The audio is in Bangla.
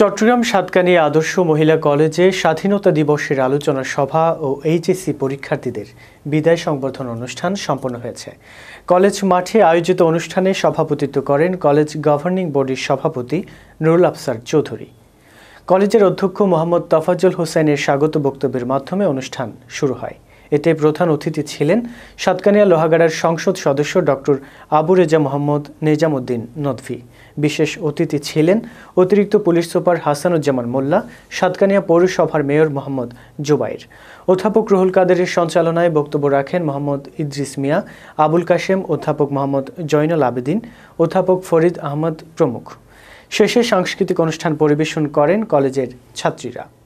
চট্টগ্রাম সাতকানি আদর্শ মহিলা কলেজে স্বাধীনতা দিবসের আলোচনা সভা ও এইচএসি পরীক্ষার্থীদের বিদায় সংবর্ধনা অনুষ্ঠান সম্পন্ন হয়েছে কলেজ মাঠে আয়োজিত অনুষ্ঠানে সভাপতিত্ব করেন কলেজ গভর্নিং বডির সভাপতি নুরুল আফসার চৌধুরী কলেজের অধ্যক্ষ মোহাম্মদ তফাজুল হোসেনের স্বাগত বক্তব্যের মাধ্যমে অনুষ্ঠান শুরু হয় এতে প্রধান অতিথি ছিলেন সাতকানিয়া লোহাগাড়ার সংসদ সদস্য ডক্টর আবু রেজা মোহাম্মদ নেজামুদ্দিন নদভি বিশেষ অতিথি ছিলেন অতিরিক্ত পুলিশ সুপার হাসানুজ্জামান মোল্লা সাতকানিয়া পৌরসভার মেয়র মোহাম্মদ জুবাইর অধ্যাপক রুহুল কাদেরের সঞ্চালনায় বক্তব্য রাখেন মোহাম্মদ ইদ্রিস মিয়া আবুল কাশেম অধ্যাপক মোহাম্মদ জৈনুল আবেদিন অধ্যাপক ফরিদ আহমদ প্রমুখ শেষে সাংস্কৃতিক অনুষ্ঠান পরিবেশন করেন কলেজের ছাত্রীরা